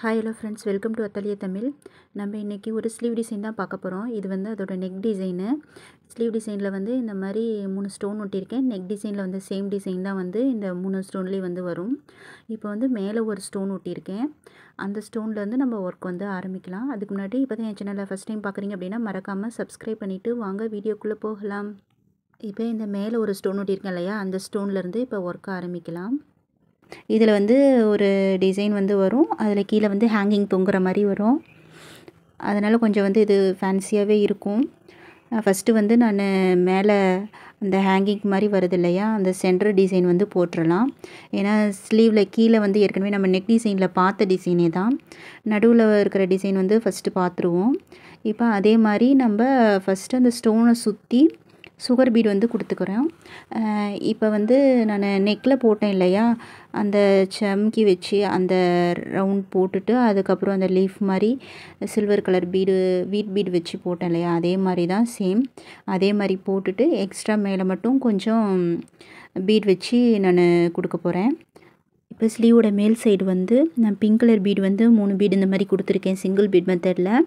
hi hello friends welcome to அத்தலிய தமிழ் நம்ம இன்றைக்கி ஒரு ஸ்லீவ் டிசைன் தான் பார்க்க போகிறோம் இது வந்து அதோடய நெக் டிசைனு ஸ்லீவ் டிசைனில் வந்து இந்த மாதிரி மூணு ஸ்டோன் ஒட்டியிருக்கேன் நெக் டிசைனில் வந்து சேம் டிசைன் தான் வந்து இந்த மூணு ஸ்டோன்லேயும் வந்து வரும் இப்போ வந்து மேலே ஒரு ஸ்டோன் ஒட்டியிருக்கேன் அந்த ஸ்டோன்லேருந்து நம்ம ஒர்க் வந்து ஆரம்பிக்கலாம் அதுக்கு முன்னாடி இப்போ தான் என் சேனலில் ஃபஸ்ட் டைம் பார்க்குறீங்க அப்படின்னா மறக்காமல் சப்ஸ்கிரைப் பண்ணிவிட்டு வாங்க வீடியோக்குள்ளே போகலாம் இப்போ இந்த மேலே ஒரு ஸ்டோன் ஒட்டியிருக்கேன் இல்லையா அந்த ஸ்டோன்லேருந்து இப்போ ஒர்க் ஆரம்பிக்கலாம் இதில் வந்து ஒரு டிசைன் வந்து வரும் அதில் கீழே வந்து ஹேங்கிங் தொங்குற மாதிரி வரும் அதனால் கொஞ்சம் வந்து இது ஃபேன்சியாகவே இருக்கும் ஃபஸ்ட்டு வந்து நான் மேலே அந்த ஹேங்கிங் மாதிரி வருது இல்லையா அந்த சென்டர் டிசைன் வந்து போட்டுடலாம் ஏன்னா ஸ்லீவில் கீழே வந்து ஏற்கனவே நம்ம நெக் டிசைனில் பார்த்த டிசைனே தான் நடுவில் இருக்கிற டிசைன் வந்து ஃபஸ்ட்டு பார்த்துருவோம் இப்போ அதே மாதிரி நம்ம ஃபஸ்ட்டு அந்த ஸ்டோனை சுற்றி சுகர் பீடு வந்து கொடுத்துக்குறோம் இப்போ வந்து நான் நெக்கில் போட்டேன் இல்லையா அந்த சம்கி வச்சு அந்த ரவுண்ட் போட்டுட்டு அதுக்கப்புறம் அந்த லீஃப் மாதிரி சில்வர் கலர் பீடு வீட் பீடு வச்சு போட்டேன் இல்லையா அதே மாதிரி தான் சேம் அதே மாதிரி போட்டுட்டு எக்ஸ்ட்ரா மேலே மட்டும் கொஞ்சம் பீட் வச்சு நான் கொடுக்க போகிறேன் இப்போ ஸ்லீவோட மேல் சைடு வந்து நான் பிங்க் கலர் பீடு வந்து மூணு பீடு இந்த மாதிரி கொடுத்துருக்கேன் சிங்கிள் பீட் மெத்தடில்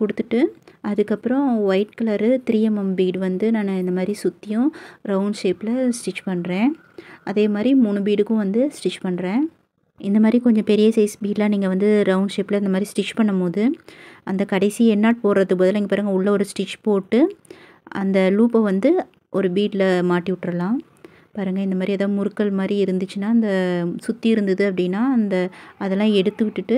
கொடுத்துட்டு அதுக்கப்புறம் white colour three MM bead வந்து நான் இந்த மாதிரி சுற்றியும் ரவுண்ட் ஷேப்பில் ஸ்டிச் பண்ணுறேன் அதே மாதிரி மூணு பீடுக்கும் வந்து ஸ்டிச் பண்ணுறேன் இந்த மாதிரி கொஞ்சம் பெரிய சைஸ் பீடெலாம் நீங்கள் வந்து ரவுண்ட் ஷேப்பில் இந்த மாதிரி ஸ்டிச் பண்ணும்போது அந்த கடைசி எண்ணாட் போடுறதுக்கு பதில் இங்கே பாருங்கள் உள்ளே ஒரு ஸ்டிச் போட்டு அந்த லூப்பை வந்து ஒரு பீட்டில் மாட்டி விட்டுறலாம் பாருங்கள் இந்த மாதிரி ஏதாவது முறுக்கல் மாதிரி இருந்துச்சுன்னா அந்த சுற்றி இருந்தது அப்படின்னா அந்த அதெல்லாம் எடுத்து விட்டுட்டு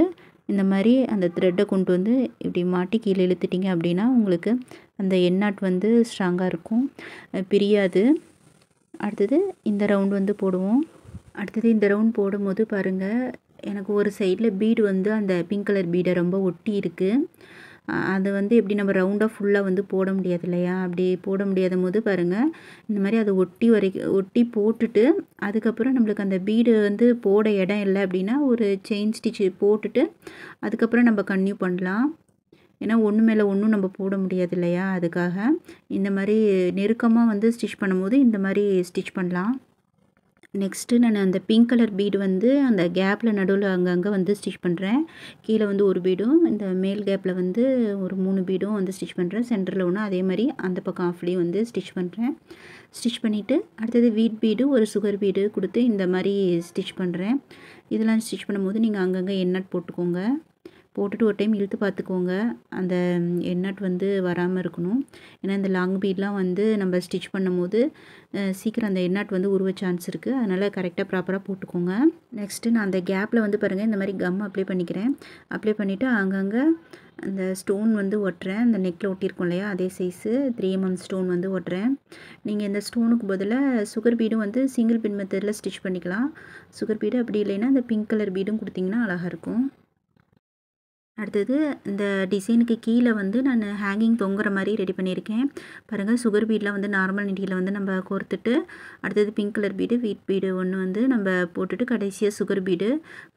இந்த மாதிரி அந்த த்ரெட்டை கொண்டு வந்து இப்படி மாட்டி கீழே இழுத்துட்டிங்க அப்படின்னா உங்களுக்கு அந்த எண்ணாட் வந்து ஸ்ட்ராங்காக இருக்கும் பிரியாது அடுத்தது இந்த ரவுண்ட் வந்து போடுவோம் அடுத்தது இந்த ரவுண்ட் போடும்போது பாருங்கள் எனக்கு ஒரு சைடில் பீடு வந்து அந்த பிங்க் கலர் பீடை ரொம்ப ஒட்டி இருக்குது அது வந்து எப்படி நம்ம ரவுண்டாக ஃபுல்லாக வந்து போட முடியாது இல்லையா அப்படி போட முடியாத போது பாருங்கள் இந்த மாதிரி அதை ஒட்டி வரைக்கும் ஒட்டி போட்டுட்டு அதுக்கப்புறம் நம்மளுக்கு அந்த பீடு வந்து போட இடம் இல்லை அப்படின்னா ஒரு செயின் ஸ்டிச் போட்டுட்டு அதுக்கப்புறம் நம்ம கன்யூ பண்ணலாம் ஏன்னா ஒன்று மேலே ஒன்றும் நம்ம போட முடியாது இல்லையா அதுக்காக இந்த மாதிரி நெருக்கமாக வந்து ஸ்டிச் பண்ணும்போது இந்த மாதிரி ஸ்டிச் பண்ணலாம் நெக்ஸ்ட்டு நான் அந்த பிங்க் கலர் பீடு வந்து அந்த கேப்பில் நடுவில் அங்கங்கே வந்து ஸ்டிச் பண்ணுறேன் கீழே வந்து ஒரு பீடும் இந்த மேல் கேப்பில் வந்து ஒரு மூணு பீடும் வந்து ஸ்டிச் பண்ணுறேன் சென்டரில் ஒன்று அதே மாதிரி அந்த பக்கம் ஆஃப்லேயும் வந்து ஸ்டிச் பண்ணுறேன் ஸ்டிச் பண்ணிவிட்டு அடுத்தது வீட் பீடு ஒரு சுகர் பீடு கொடுத்து இந்த மாதிரி ஸ்டிச் பண்ணுறேன் இதெல்லாம் ஸ்டிச் பண்ணும்போது நீங்கள் அங்கங்கே எண்ணட் போட்டுக்கோங்க போட்டுட்டு ஒரு டைம் இழுத்து பார்த்துக்கோங்க அந்த எண்ணட் வந்து வராமல் இருக்கணும் ஏன்னா இந்த லாங் பீட்லாம் வந்து நம்ம ஸ்டிச் பண்ணும் போது சீக்கிரம் அந்த எண்ணட் வந்து உருவ சான்ஸ் இருக்குது அதனால் கரெக்டாக ப்ராப்பராக போட்டுக்கோங்க நெக்ஸ்ட்டு நான் அந்த கேப்பில் வந்து பாருங்கள் இந்த மாதிரி கம் அப்ளை பண்ணிக்கிறேன் அப்ளை பண்ணிவிட்டு அங்கங்கே அந்த ஸ்டோன் வந்து ஒட்டுறேன் அந்த நெக்கில் ஒட்டியிருக்கோம் இல்லையா அதே சைஸு த்ரீ எம்எம் ஸ்டோன் வந்து ஒட்டுறேன் நீங்கள் இந்த ஸ்டோனுக்கு பதிலாக சுகர் பீடும் வந்து சிங்கிள் பின் மெத்தடில் ஸ்டிச் பண்ணிக்கலாம் சுகர் பீடு அப்படி இல்லைன்னா அந்த பிங்க் கலர் பீடும் கொடுத்திங்கன்னா அழகாக இருக்கும் அடுத்தது இந்த டிசைனுக்கு கீழே வந்து நான் ஹேங்கிங் தொங்குற மாதிரி ரெடி பண்ணியிருக்கேன் பாருங்கள் சுகர் பீடெலாம் வந்து நார்மல் நெட்டியில் வந்து நம்ம கோர்த்துட்டு அடுத்தது பிங்க் கலர் பீடு வீட் பீடு ஒன்று வந்து நம்ம போட்டுட்டு கடைசியாக சுகர் பீடு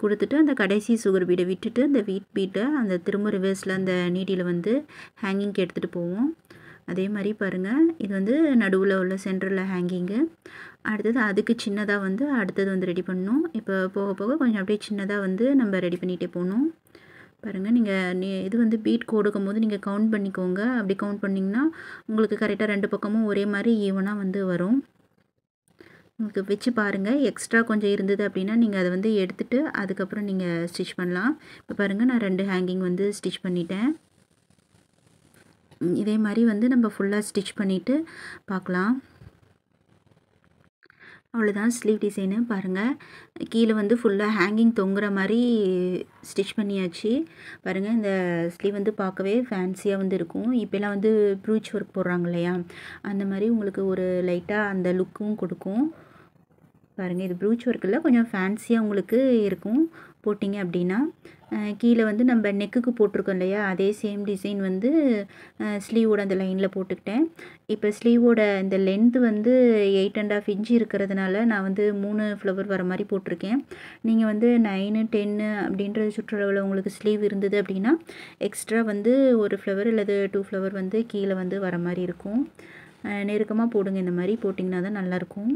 கொடுத்துட்டு அந்த கடைசி சுகர் பீடை விட்டுட்டு அந்த வீட் பீட்டை அந்த திரும்ப ரிவர்ஸில் அந்த நீட்டியில் வந்து ஹேங்கிங்க்கு எடுத்துகிட்டு போவோம் அதே மாதிரி பாருங்கள் இது வந்து நடுவில் உள்ள சென்டரில் ஹேங்கிங்கு அடுத்தது அதுக்கு சின்னதாக வந்து அடுத்தது வந்து ரெடி பண்ணணும் இப்போ போக போக கொஞ்சம் அப்படியே சின்னதாக வந்து நம்ம ரெடி பண்ணிகிட்டே போகணும் பாருங்கள் நீங்கள் நீ இது வந்து பீட் கொடுக்கும் போது நீங்கள் கவுண்ட் பண்ணிக்கோங்க அப்படி கவுண்ட் பண்ணிங்கன்னா உங்களுக்கு கரெக்டாக ரெண்டு பக்கமும் ஒரே மாதிரி ஈவனாக வந்து வரும் உங்களுக்கு வச்சு பாருங்கள் எக்ஸ்ட்ரா கொஞ்சம் இருந்தது அப்படின்னா நீங்கள் அதை வந்து எடுத்துகிட்டு அதுக்கப்புறம் நீங்கள் ஸ்டிச் பண்ணலாம் இப்போ பாருங்கள் நான் ரெண்டு ஹேங்கிங் வந்து ஸ்டிச் பண்ணிட்டேன் இதே மாதிரி வந்து நம்ம ஃபுல்லாக ஸ்டிச் பண்ணிவிட்டு பார்க்கலாம் அவ்வளோதான் ஸ்லீவ் டிசைனு பாருங்கள் கீழே வந்து ஃபுல்லாக ஹேங்கிங் தொங்குற மாதிரி ஸ்டிச் பண்ணியாச்சு பாருங்கள் இந்த ஸ்லீவ் வந்து பார்க்கவே ஃபேன்சியாக வந்து இருக்கும் இப்போலாம் வந்து ப்ரூச் ஒர்க் போடுறாங்க இல்லையா அந்த மாதிரி உங்களுக்கு ஒரு லைட்டாக அந்த லுக்கும் கொடுக்கும் பாருங்கள் இது ப்ரூச் ஒர்க்கில் கொஞ்சம் ஃபேன்சியாக உங்களுக்கு இருக்கும் போட்டிங்க அப்படின்னா கீழே வந்து நம்ம நெக்குக்கு போட்டிருக்கோம் இல்லையா அதே சேம் டிசைன் வந்து ஸ்லீவோட அந்த லைனில் போட்டுக்கிட்டேன் இப்போ ஸ்லீவோட இந்த லென்த்து வந்து எயிட் அண்ட் ஆஃப் இன்ச்சு இருக்கிறதுனால நான் வந்து மூணு ஃப்ளவர் வர மாதிரி போட்டிருக்கேன் நீங்கள் வந்து நைனு டென்னு அப்படின்ற சுற்றுலாவில் உங்களுக்கு ஸ்லீவ் இருந்தது அப்படின்னா எக்ஸ்ட்ரா வந்து ஒரு ஃப்ளவர் இல்லது டூ ஃப்ளவர் வந்து கீழே வந்து வர மாதிரி இருக்கும் நெருக்கமாக போடுங்க இந்த மாதிரி போட்டிங்கன்னா தான் நல்லாயிருக்கும்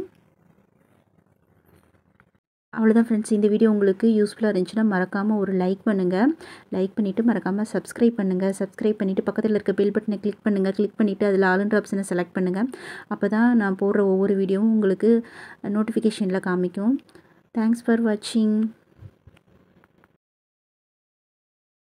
அவ்வளோதான் ஃப்ரெண்ட்ஸ் இந்த வீடியோ உங்களுக்கு யூஸ்ஃபுல்லாக இருந்துச்சுன்னா மறக்காமல் ஒரு லைக் பண்ணுங்கள் லைக் பண்ணிவிட்டு மறக்காமல் சப்ஸ்கிரைப் பண்ணுங்கள் சப்ஸ்கிரைப் பண்ணிவிட்டு பக்கத்தில் இருக்க பில் பட்டனை கிளிக் பண்ணுங்கள் கிளிக் பண்ணிவிட்டு அதில் ஆளுன்ற ஆப்ஷனை செலக்ட் பண்ணுங்கள் அப்போ தான் நான் போடுற ஒவ்வொரு வீடியோவும் உங்களுக்கு நோட்டிஃபிகேஷனில் காமிக்கும் தேங்க்ஸ் ஃபார் வாட்சிங்